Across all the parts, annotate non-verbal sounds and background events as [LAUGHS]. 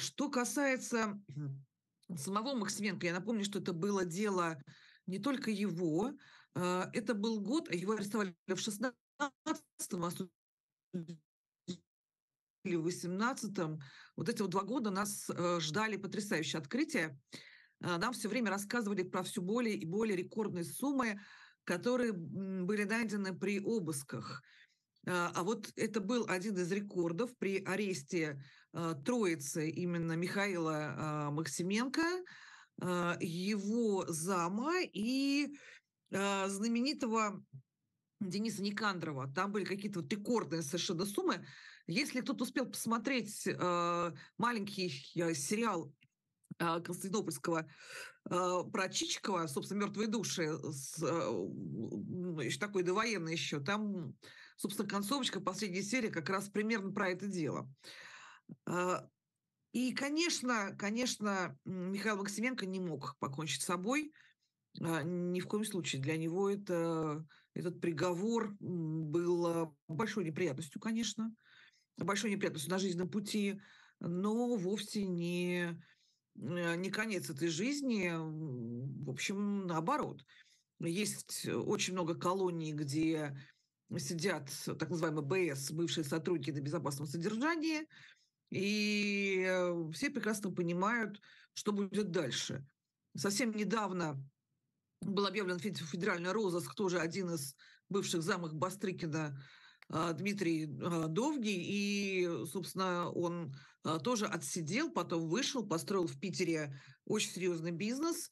Что касается самого Максименко, я напомню, что это было дело не только его. А, это был год, а его арестовали в 16-м, а или в 18-м. Вот эти вот два года нас э, ждали потрясающие открытия. Нам все время рассказывали про все более и более рекордные суммы, которые были найдены при обысках. А, а вот это был один из рекордов при аресте а, троицы именно Михаила а, Максименко, его зама и знаменитого Дениса Никандрова. Там были какие-то вот рекордные совершенно суммы. Если кто-то успел посмотреть маленький э, сериал Константинопольского про Чичикова, собственно, «Мертвые души», э, э, еще такой довоенный еще, там Собственно, концовочка последней серии как раз примерно про это дело. А, и, конечно, конечно, Михаил Максименко не мог покончить с собой. А, ни в коем случае. Для него это, этот приговор был а, большой неприятностью, конечно, большой неприятностью на жизненном пути, но вовсе не, не конец этой жизни. В общем, наоборот. Есть очень много колоний, где сидят так называемые БС, бывшие сотрудники на безопасном содержании, и э, все прекрасно понимают, что будет дальше. Совсем недавно был объявлен федеральный розыск, тоже один из бывших замок Бастрыкина э, Дмитрий э, Довгий, и, собственно, он тоже отсидел, потом вышел, построил в Питере очень серьезный бизнес.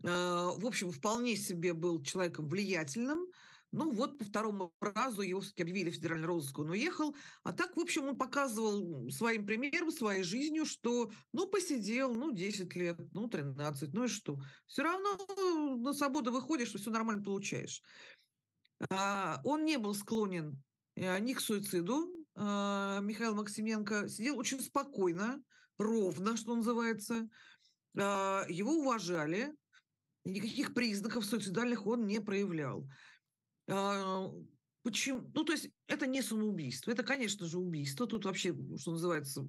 В общем, вполне себе был человеком влиятельным, ну вот по второму разу его все-таки объявили в федеральный розыск, он уехал. А так, в общем, он показывал своим примером, своей жизнью, что ну посидел, ну 10 лет, ну 13, ну и что. Все равно э, на свободу выходишь, все нормально получаешь. А, он не был склонен а, ни к суициду. А, Михаил Максименко сидел очень спокойно, ровно, что называется. А, его уважали, никаких признаков суицидальных он не проявлял. А, почему? Ну, то есть это не самоубийство. Это, конечно же, убийство. Тут вообще, что называется,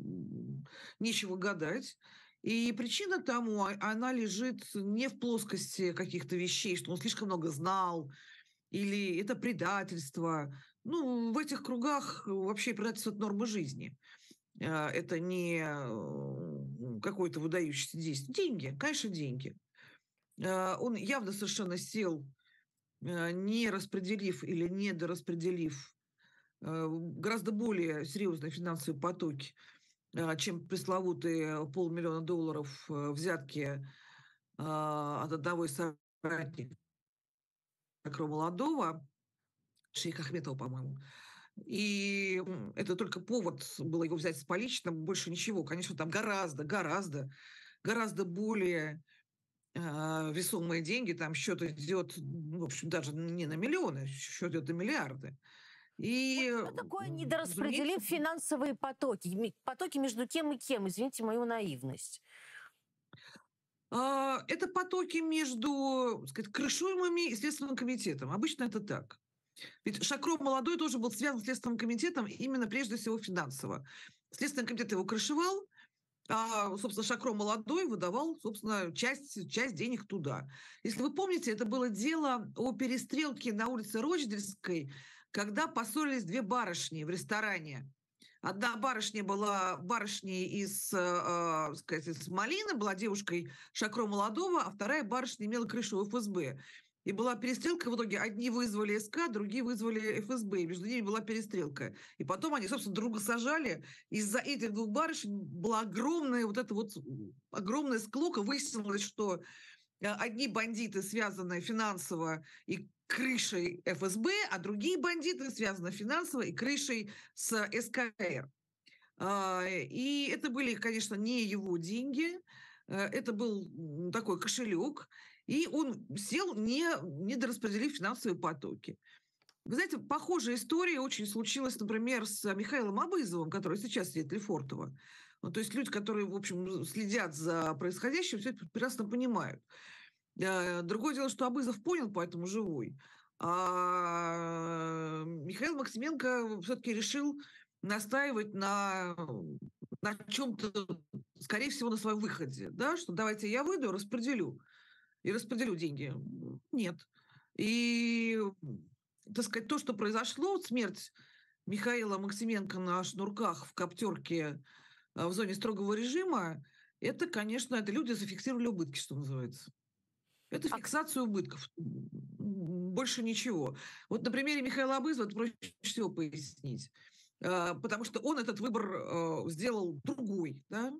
нечего гадать. И причина тому, а, она лежит не в плоскости каких-то вещей, что он слишком много знал, или это предательство. Ну, в этих кругах вообще предательство – это норма жизни. А, это не какое-то выдающееся действие. Деньги, конечно, деньги. Он явно совершенно сел Э, не распределив или не недораспределив э, гораздо более серьезные финансовые потоки, э, чем пресловутые полмиллиона долларов взятки от одного из соратников Молодого, Шейха Ахметова, по-моему. И это только повод было его взять с поличным, больше ничего. Конечно, там гораздо, гораздо, гораздо более а, весомые деньги, там счет идет, ну, в общем, даже не на миллионы, счет идет на миллиарды. И... Что такое недораспределив извините, финансовые потоки? Потоки между кем и кем? Извините мою наивность. А, это потоки между так сказать, крышуемыми и Следственным комитетом. Обычно это так. Ведь Шакров молодой тоже был связан с Следственным комитетом именно прежде всего финансово. Следственный комитет его крышевал, а, собственно, Шакро молодой выдавал, собственно, часть, часть денег туда. Если вы помните, это было дело о перестрелке на улице Рочдельской, когда поссорились две барышни в ресторане. Одна барышня была барышней из, э, сказать, из Малины, была девушкой Шакро Молодого, а вторая барышня имела крышу ФСБ. И была перестрелка в итоге. Одни вызвали СК, другие вызвали ФСБ. И между ними была перестрелка. И потом они, собственно, друга сажали. Из-за этих двух барышень была огромная вот эта вот огромная склока. Выяснилось, что э, одни бандиты связаны финансово и крышей ФСБ, а другие бандиты связаны финансово и крышей с СКР. А, и это были, конечно, не его деньги, э, это был такой кошелек, и он сел, не, недораспределив финансовые потоки. Вы знаете, похожая история очень случилась, например, с Михаилом Абызовым, который сейчас сидит Лефортово. Ну, то есть люди, которые, в общем, следят за происходящим, все это прекрасно понимают. Э, другое дело, что Абызов понял, поэтому живой. А Михаил Максименко все-таки решил настаивать на, на чем-то, скорее всего, на своем выходе, да, что давайте я выйду, распределю и распределю деньги. Нет. И, так сказать, то, что произошло, смерть Михаила Максименко на шнурках в коптерке а, в зоне строгого режима, это, конечно, это люди зафиксировали убытки, что называется. Это а фиксация убытков. Больше ничего. Вот на примере Михаила Абызова это проще всего пояснить. А, потому что он этот выбор э, сделал другой. Да?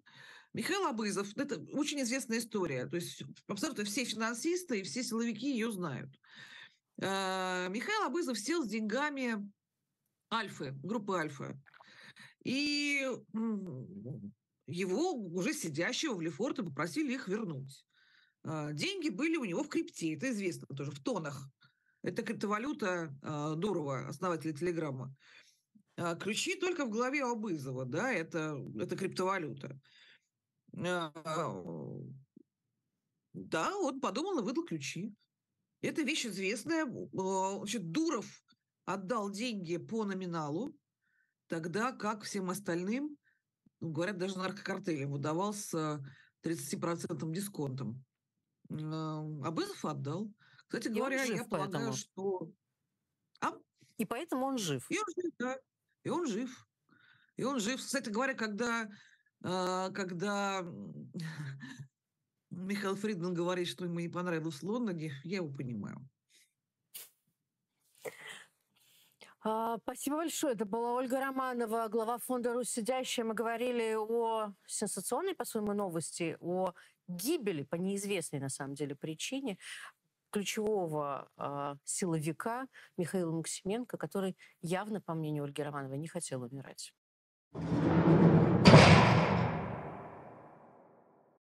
Михаил Абызов – это очень известная история. То есть абсолютно все финансисты и все силовики ее знают. Э, Михаил Абызов сел с деньгами Альфы, группы Альфа. И его, уже сидящего в Лефорте, попросили их вернуть. Э, деньги были у него в крипте, это известно тоже, в тонах. Это криптовалюта э, Дурова, основателя Телеграма. Ключи только в голове Абызова, да, это, это криптовалюта. Э, да, он подумал и выдал ключи. Это вещь известная. Значит, Дуров отдал деньги по номиналу, тогда как всем остальным, ну, говорят, даже наркокартелям выдавал с 30% дисконтом. Абызов отдал. Кстати и говоря, жив, я поэтому. полагаю, что... А? И поэтому он жив. И он жив, да. И он жив. И он жив. Кстати говоря, когда а, когда [LAUGHS] Михаил Фридман говорит, что ему не понравилось в Лондоне, я его понимаю. А, спасибо большое. Это была Ольга Романова, глава фонда «Русь сидящая». Мы говорили о сенсационной, по-своему, новости, о гибели по неизвестной, на самом деле, причине ключевого э, силовика Михаила Максименко, который явно, по мнению Ольги Романовой, не хотел умирать.